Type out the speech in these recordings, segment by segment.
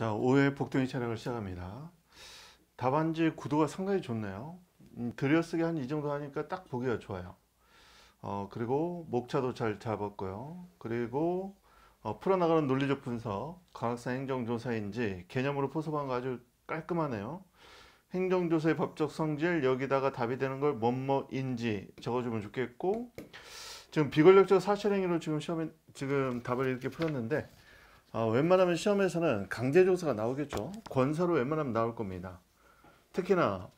자, 5회 복덩이 촬영을 시작합니다. 답안지 구도가 상당히 좋네요. 음, 들여쓰기 한 이 정도 하니까 딱 보기가 좋아요. 어, 그리고 목차도 잘 잡았고요. 그리고 어, 풀어나가는 논리적 분석, 과학사 행정조사인지 개념으로 포섭한 거 아주 깔끔하네요. 행정조사의 법적 성질 여기다가 답이 되는 걸 뭐뭐인지 적어주면 좋겠고 지금 비권력적 사실행위로 지금 시험에 지금 답을 이렇게 풀었는데 아, 웬만하면 시험에서는 강제조사가 나오겠죠. 권사로 웬만하면 나올 겁니다. 특히나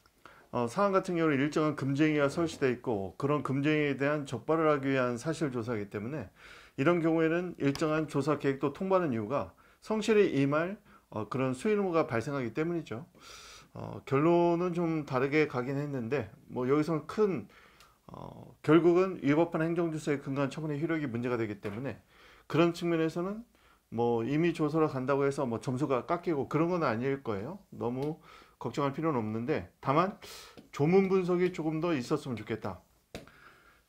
어, 사안 같은 경우는 일정한 금쟁이가 설치되어 있고 그런 금쟁이에 대한 적발을 하기 위한 사실 조사이기 때문에 이런 경우에는 일정한 조사 계획도 통보하는 이유가 성실히 임할 어, 그런 수 의무가 발생하기 때문이죠. 어, 결론은 좀 다르게 가긴 했는데 뭐 여기서는 큰 어, 결국은 위법한 행정조사의 근간 처분의 효력이 문제가 되기 때문에 그런 측면에서는 뭐 이미 조사를 간다고 해서 뭐 점수가 깎이고 그런 건 아닐 거예요. 너무 걱정할 필요는 없는데 다만 조문 분석이 조금 더 있었으면 좋겠다.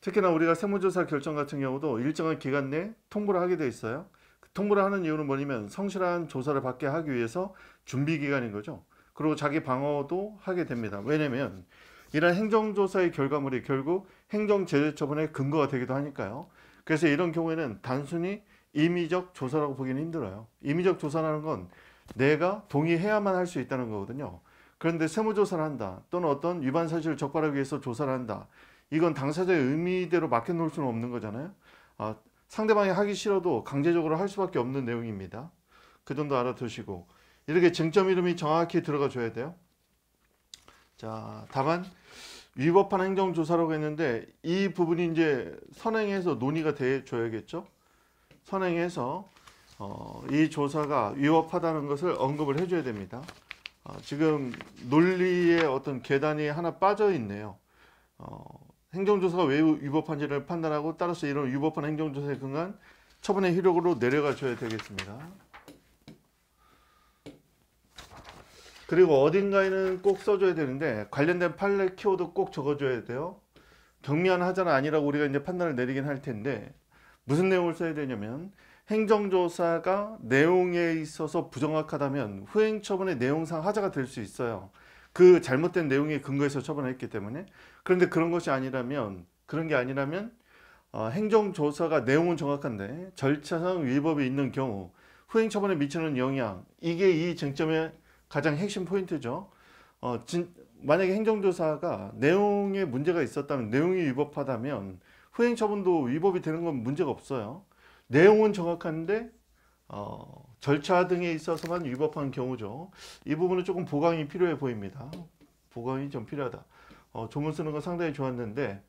특히나 우리가 세무조사 결정 같은 경우도 일정한 기간 내 통보를 하게 돼 있어요. 그 통보를 하는 이유는 뭐냐면 성실한 조사를 받게 하기 위해서 준비 기간인 거죠. 그리고 자기 방어도 하게 됩니다. 왜냐면 이런 행정조사의 결과물이 결국 행정제재처분의 근거가 되기도 하니까요. 그래서 이런 경우에는 단순히 임의적 조사라고 보기는 힘들어요. 임의적 조사라는 건 내가 동의해야만 할 수 있다는 거거든요. 그런데 세무조사를 한다 또는 어떤 위반 사실을 적발하기 위해서 조사를 한다. 이건 당사자의 의미대로 맡겨놓을 수는 없는 거잖아요. 아, 상대방이 하기 싫어도 강제적으로 할 수밖에 없는 내용입니다. 그 정도 알아두시고 이렇게 쟁점 이름이 정확히 들어가 줘야 돼요. 자, 다만 위법한 행정조사라고 했는데 이 부분이 이제 선행해서 논의가 돼 줘야겠죠. 선행해서 어, 이 조사가 위법하다는 것을 언급을 해줘야 됩니다. 어, 지금 논리의 어떤 계단이 하나 빠져 있네요. 어, 행정조사가 왜 위법한지를 판단하고 따라서 이런 위법한 행정조사에 근거한 처분의 효력으로 내려가 줘야 되겠습니다. 그리고 어딘가에는 꼭 써줘야 되는데 관련된 판례 키워드 꼭 적어줘야 돼요. 경미한 하자는 아니라고 우리가 이제 판단을 내리긴 할 텐데 무슨 내용을 써야 되냐면 행정조사가 내용에 있어서 부정확하다면 후행처분의 내용상 하자가 될 수 있어요. 그 잘못된 내용에 근거해서 처분했기 때문에 그런데 그런 것이 아니라면 그런 게 아니라면 어, 행정조사가 내용은 정확한데 절차상 위법이 있는 경우 후행처분에 미치는 영향 이게 이 쟁점의 가장 핵심 포인트죠. 어, 진, 만약에 행정조사가 내용에 문제가 있었다면 내용이 위법하다면 후행 처분도 위법이 되는 건 문제가 없어요. 내용은 정확한데 어, 절차 등에 있어서만 위법한 경우죠. 이 부분은 조금 보강이 필요해 보입니다. 보강이 좀 필요하다. 어, 조문 쓰는 건 상당히 좋았는데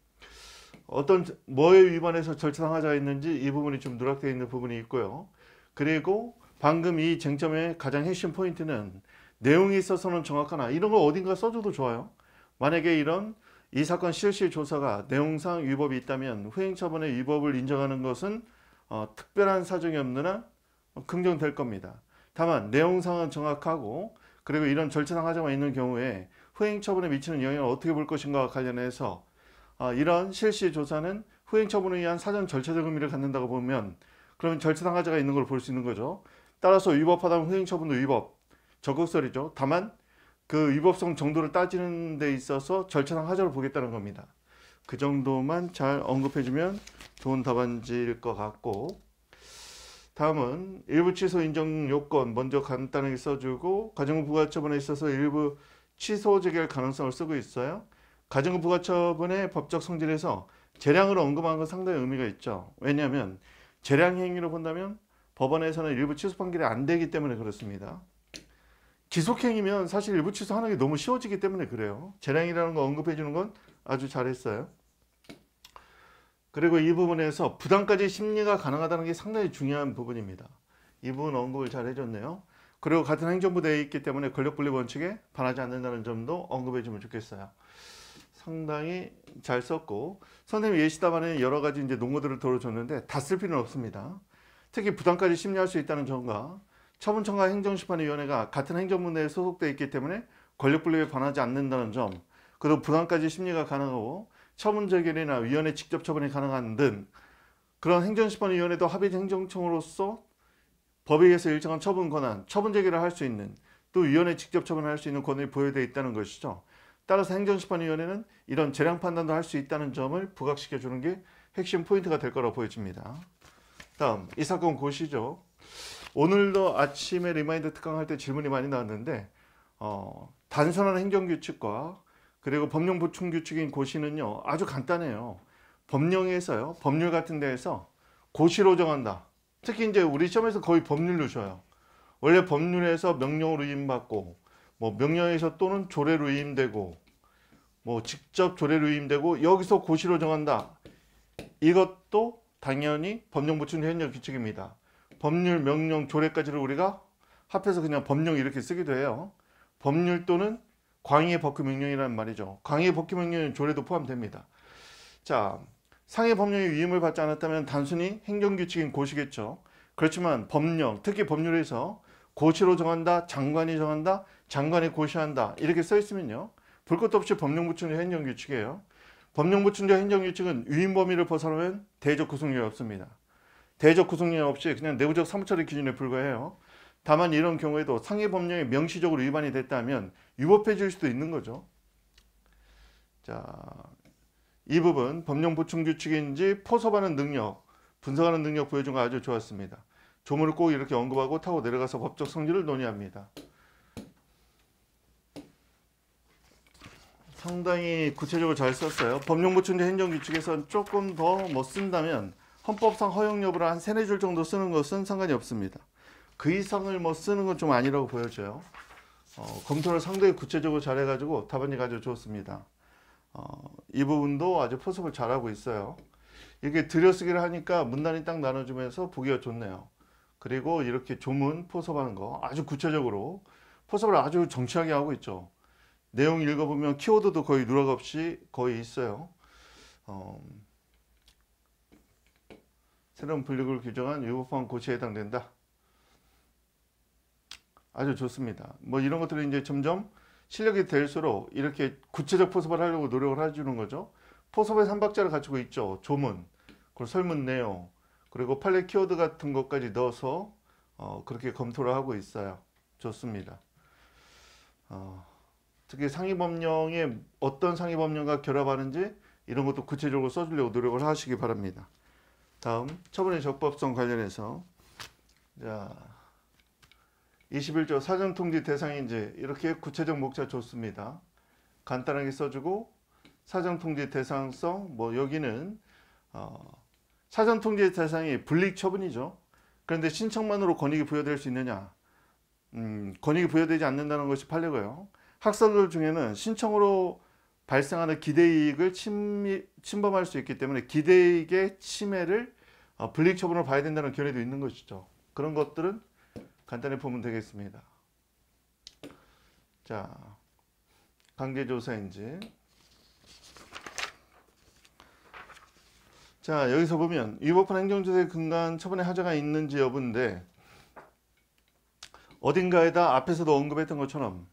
어떤 뭐에 위반해서 절차상하자 있는지이 부분이 좀 누락되어 있는 부분이 있고요. 그리고 방금 이 쟁점의 가장 핵심 포인트는 내용이 있어서는 정확하나 이런 걸 어딘가 써줘도 좋아요. 만약에 이런 이 사건 실시 조사가 내용상 위법이 있다면 후행 처분의 위법을 인정하는 것은 어, 특별한 사정이 없느한 긍정될 겁니다. 다만 내용상은 정확하고 그리고 이런 절차상 하자만 있는 경우에 후행 처분에 미치는 영향을 어떻게 볼 것인가와 관련해서 어, 이런 실시 조사는 후행 처분에 의한 사전 절차적 의미를 갖는다고 보면 그러면 절차상 하자가 있는 걸 볼 수 있는 거죠. 따라서 위법하다면 후행 처분도 위법 적극설이죠. 다만 그 위법성 정도를 따지는 데 있어서 절차상 하자를 보겠다는 겁니다. 그 정도만 잘 언급해주면 좋은 답안지일 것 같고 다음은 일부 취소 인정 요건 먼저 간단하게 써주고 가정부 부가처분에 있어서 일부 취소 재결 가능성을 쓰고 있어요. 가정부 부가처분의 법적 성질에서 재량을 언급한 건 상당히 의미가 있죠. 왜냐하면 재량 행위로 본다면 법원에서는 일부 취소 판결이 안 되기 때문에 그렇습니다. 지속행이면 사실 일부 취소하는 게 너무 쉬워지기 때문에 그래요. 재량이라는 거 언급해 주는 건 아주 잘했어요. 그리고 이 부분에서 부담까지 심리가 가능하다는 게 상당히 중요한 부분입니다. 이 부분 언급을 잘 해줬네요. 그리고 같은 행정부대에 있기 때문에 권력분립 원칙에 반하지 않는다는 점도 언급해 주면 좋겠어요. 상당히 잘 썼고 선생님 예시답안에 여러 가지 이제 농어들을 들어줬는데 다 쓸 필요는 없습니다. 특히 부담까지 심리할 수 있다는 점과 처분청과 행정심판위원회가 같은 행정부 내에 소속돼 있기 때문에 권력분립에 반하지 않는다는 점, 그리고 부당까지 심리가 가능하고 처분 재결이나 위원회 직접 처분이 가능한 등 그런 행정심판위원회도 합의 행정청으로서 법에 의해서 일정한 처분 권한, 처분 재결을할 수 있는 또 위원회 직접 처분할 수 있는 권한이 부여되어 있다는 것이죠. 따라서 행정심판위원회는 이런 재량 판단도 할 수 있다는 점을 부각시켜주는 게 핵심 포인트가 될 거라고 보여집니다. 다음 이 사건 고시죠. 오늘도 아침에 리마인드 특강할 때 질문이 많이 나왔는데 어, 단순한 행정규칙과 그리고 법령 보충 규칙인 고시는요 아주 간단해요 법령에서요 법률 같은 데에서 고시로 정한다 특히 이제 우리 시험에서 거의 법률로 줘요 원래 법률에서 명령으로 위 임받고 뭐 명령에서 또는 조례로 위 임되고 뭐 직접 조례로 위 임되고 여기서 고시로 정한다 이것도 당연히 법령 보충 행정 규칙입니다 법률, 명령, 조례까지를 우리가 합해서 그냥 법령 이렇게 쓰기도 해요. 법률 또는 광의의 법규 명령이라는 말이죠. 광의의 법규 명령은 조례도 포함됩니다. 자, 상해 법령의 위임을 받지 않았다면 단순히 행정규칙인 고시겠죠. 그렇지만 법령, 특히 법률에서 고시로 정한다, 장관이 정한다, 장관이 고시한다 이렇게 써 있으면요. 볼 것도 없이 법령부충자 행정규칙이에요. 법령부충자 행정규칙은 위임 범위를 벗어나면 대조 구속력이 없습니다. 대적 구속량 없이 그냥 내부적 사무처리 기준에 불과해요. 다만 이런 경우에도 상해 법령이 명시적으로 위반이 됐다면 위법해질 수도 있는 거죠. 자, 이 부분 법령 보충 규칙인지 포섭하는 능력, 분석하는 능력 보여준 거 아주 좋았습니다. 조문을 꼭 이렇게 언급하고 타고 내려가서 법적 성질을 논의합니다. 상당히 구체적으로 잘 썼어요. 법령 보충제 행정 규칙에선 조금 더뭐 쓴다면 헌법상 허용 여부를 한 세네 줄 정도 쓰는 것은 상관이 없습니다. 그 이상을 뭐 쓰는 건 좀 아니라고 보여져요. 어, 검토를 상당히 구체적으로 잘 해가지고 답안이 아주 좋습니다. 어, 이 부분도 아주 포섭을 잘하고 있어요. 이렇게 들여쓰기를 하니까 문단이 딱 나눠주면서 보기가 좋네요. 그리고 이렇게 조문 포섭하는 거 아주 구체적으로 포섭을 아주 정치하게 하고 있죠. 내용 읽어보면 키워드도 거의 누락 없이 거의 있어요. 어, 새로운 분류를 규정한 유보판 고시에 해당된다. 아주 좋습니다. 뭐 이런 것들이 이제 점점 실력이 될수록 이렇게 구체적 포섭을 하려고 노력을 해주는 거죠. 포섭의 3박자를 갖추고 있죠. 조문, 그리고 설문 내용, 그리고 판례 키워드 같은 것까지 넣어서 어, 그렇게 검토를 하고 있어요. 좋습니다. 어, 특히 상위법령에 어떤 상위법령과 결합하는지 이런 것도 구체적으로 써주려고 노력을 하시기 바랍니다. 다음 처분의 적법성 관련해서 자 21조 사전통지 대상이 이제 이렇게 구체적 목차 줬습니다. 간단하게 써주고 사전통지 대상성 뭐 여기는 어, 사전통지 대상이 불리처분이죠. 그런데 신청만으로 권익이 부여될 수 있느냐 음, 권익이 부여되지 않는다는 것이 판례고요. 학설들 중에는 신청으로 발생하는 기대이익을 침, 침범할 수 있기 때문에 기대이익의 침해를 불이익 아, 처분을 봐야 된다는 견해도 있는 것이죠. 그런 것들은 간단히 보면 되겠습니다. 자, 관계조사인지 자 여기서 보면 위법한 행정조사에 근거 처분의 하자가 있는지 여부인데 어딘가에다 앞에서도 언급했던 것처럼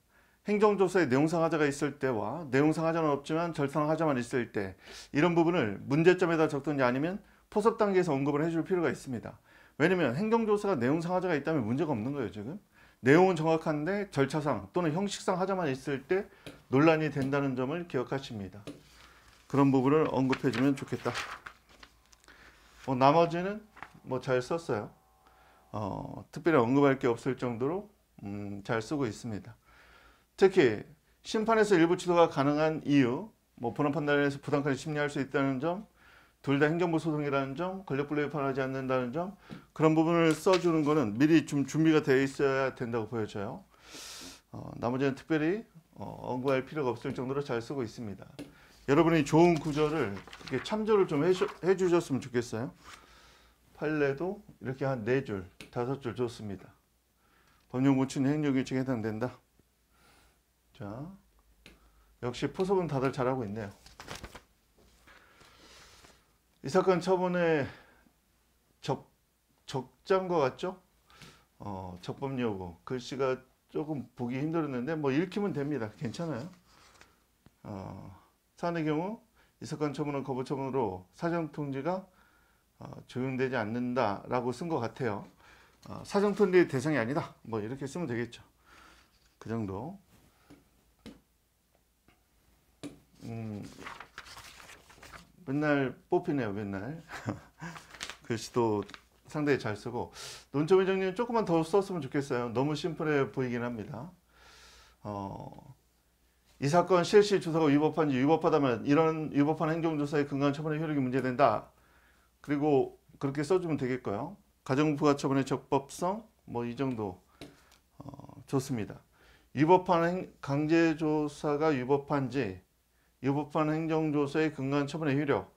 행정조사에 내용상 하자가 있을 때와 내용상 하자는 없지만 절상 하자만 있을 때 이런 부분을 문제점에다 적든지 아니면 포섭 단계에서 언급을 해줄 필요가 있습니다. 왜냐면 행정조사가 내용 상하자가 있다면 문제가 없는 거예요 지금. 내용은 정확한데 절차상 또는 형식상 하자만 있을 때 논란이 된다는 점을 기억하십니다. 그런 부분을 언급해주면 좋겠다. 어, 뭐 나머지는 뭐 잘 썼어요. 어, 특별히 언급할 게 없을 정도로 음, 잘 쓰고 있습니다. 특히 심판에서 일부 취소가 가능한 이유, 뭐 본원 판단에서 부당까지 심리할 수 있다는 점, 둘다 행정부 소송이라는 점, 권력 분립을 하지 않는다는 점 그런 부분을 써주는 거는 미리 좀 준비가 되어 있어야 된다고 보여져요. 어, 나머지는 특별히 어, 언급할 필요가 없을 정도로 잘 쓰고 있습니다. 여러분이 좋은 구절을 이렇게 참조를 좀 해주, 해주셨으면 좋겠어요. 판례도 이렇게 한 네 줄, 다섯 줄 좋습니다. 법령 고치는 행정규칙에 해당된다. 자, 역시 포섭은 다들 잘하고 있네요. 이 사건 처분에 적, 적장과 같죠? 어, 적법 요구. 글씨가 조금 보기 힘들었는데 뭐 읽히면 됩니다. 괜찮아요. 어, 사안의 경우 이 사건 처분은 거부 처분으로 사정 통지가 어, 적용되지 않는다라고 쓴 것 같아요. 어, 사정 통지의 대상이 아니다. 뭐 이렇게 쓰면 되겠죠. 그 정도. 음. 맨날 뽑히네요, 맨날. 글씨도 상당히 잘 쓰고 논점 회장님 조금만 더 썼으면 좋겠어요. 너무 심플해 보이긴 합니다. 어, 이 사건 실시 조사가 위법한지 위법하다면 이런 위법한 행정조사의 근간 처분의 효력이 문제된다. 그리고 그렇게 써주면 되겠고요. 가정부가 처분의 적법성 뭐 이 정도 어, 좋습니다. 위법한 행, 강제조사가 위법한지 위법한 행정조서의 근간 처분의 효력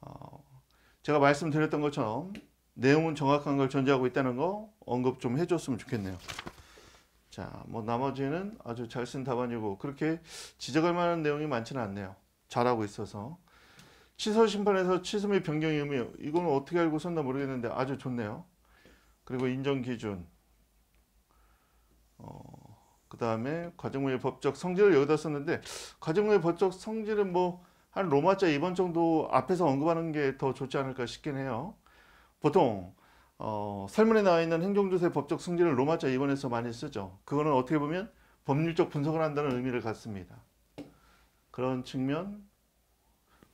어, 제가 말씀드렸던 것처럼 내용은 정확한 걸 전제하고 있다는 거 언급 좀 해줬으면 좋겠네요. 자, 뭐 나머지는 아주 잘 쓴 답안이고 그렇게 지적할 만한 내용이 많지는 않네요. 잘하고 있어서. 취소 심판에서 취소 및 변경 의무 이거 어떻게 알고 썼나 모르겠는데 아주 좋네요. 그리고 인정 기준 어, 그 다음에 과정의 법적 성질을 여기다 썼는데 과정의 법적 성질은 뭐 한 로마자 2번 정도 앞에서 언급하는 게 더 좋지 않을까 싶긴 해요. 보통 어, 설문에 나와 있는 행정조세 법적 성질을 로마자 2번에서 많이 쓰죠. 그거는 어떻게 보면 법률적 분석을 한다는 의미를 갖습니다. 그런 측면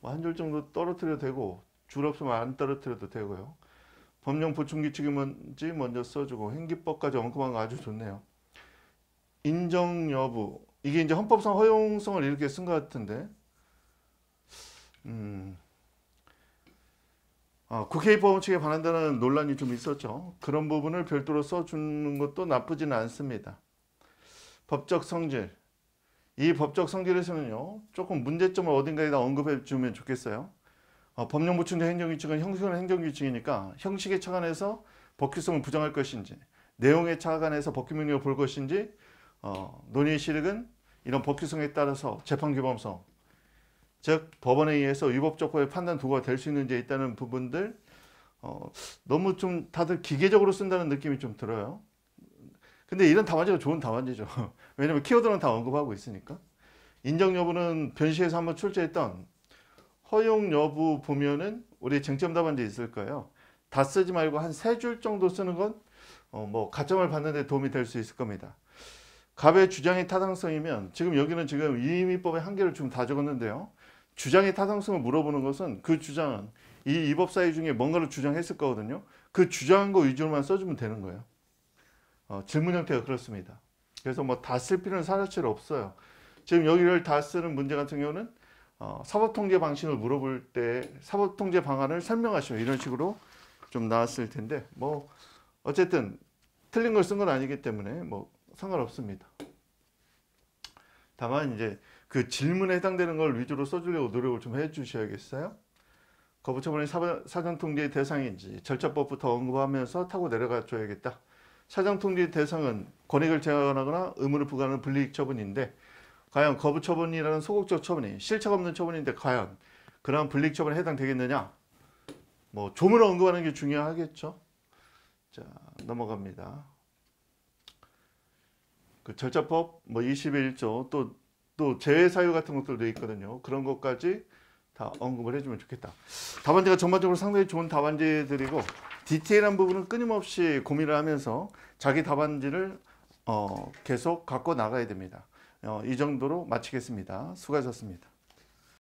뭐한줄 정도 떨어뜨려도 되고 줄 없으면 안 떨어뜨려도 되고요. 법령 보충 규칙이뭔지 먼저 써주고 행기법까지 언급한 거 아주 좋네요. 인정 여부 이게 이제 헌법상 허용성을 이렇게 쓴 것 같은데 음. 아, 국회의 법칙에 원 반한다는 논란이 좀 있었죠. 그런 부분을 별도로 써주는 것도 나쁘지는 않습니다. 법적 성질 이 법적 성질에서는요 조금 문제점을 어딘가에다 언급해 주면 좋겠어요. 어, 법령부충제 행정규칙은 형식은 행정규칙이니까 형식에 착안해서 법규성을 부정할 것인지 내용에 착안해서 법규명령을 볼 것인지 어, 논의 실익은 이런 법규성에 따라서 재판규범성, 즉 법원에 의해서 위법적법의 판단 도구가 될 수 있는지 에 있다는 부분들 어, 너무 좀 다들 기계적으로 쓴다는 느낌이 좀 들어요. 근데 이런 다반지가 좋은 다반지죠 왜냐면 키워드는 다 언급하고 있으니까. 인정 여부는 변시에서 한번 출제했던 허용 여부 보면은 우리 쟁점 답안지 있을 거예요. 다 쓰지 말고 한 세 줄 정도 쓰는 건 어, 뭐 가점을 받는 데 도움이 될 수 있을 겁니다. 갑의 주장의 타당성이면 지금 여기는 지금 이민법의 한계를 지금 다 적었는데요. 주장의 타당성을 물어보는 것은 그 주장은 이 입법 사유 중에 뭔가를 주장했을 거거든요. 그주장한거 위주로만 써주면 되는 거예요. 어, 질문 형태가 그렇습니다. 그래서 뭐 다 쓸 필요는 사실 없어요. 지금 여기를 다 쓰는 문제 같은 경우는 어, 사법통제 방식을 물어볼 때 사법통제 방안을 설명하시오 이런 식으로 좀 나왔을 텐데 뭐 어쨌든 틀린 걸 쓴 건 아니기 때문에 뭐 상관없습니다. 다만 이제 그 질문에 해당되는 걸 위주로 써주려고 노력을 좀 해주셔야겠어요. 거부처분이 사전통지 대상인지 절차법부터 언급하면서 타고 내려가 줘야겠다. 사전통지 대상은 권익을 제한하거나 의무를 부과하는 불이익 처분인데 과연 거부처분이라는 소극적 처분이 실체 없는 처분인데 과연 그러한 불이익 처분에 해당되겠느냐? 뭐 조문을 언급하는 게 중요하겠죠. 자 넘어갑니다. 그 절차법 뭐 21조 또또 제외 사유 같은 것들도 있거든요. 그런 것까지 다 언급을 해주면 좋겠다. 답안지가 전반적으로 상당히 좋은 답안지들이고 디테일한 부분은 끊임없이 고민을 하면서 자기 답안지를 어, 계속 갖고 나가야 됩니다. 어, 이 정도로 마치겠습니다. 수고하셨습니다.